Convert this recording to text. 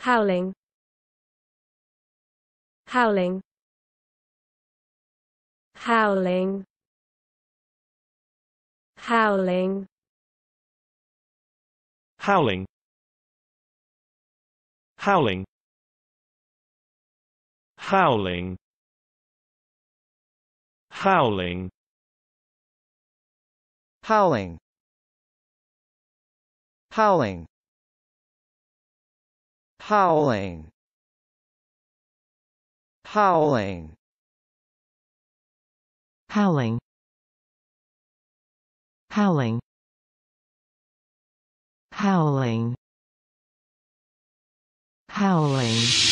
howling howling howling howling howling howling howling howling howling howling howling howling howling howling howling howling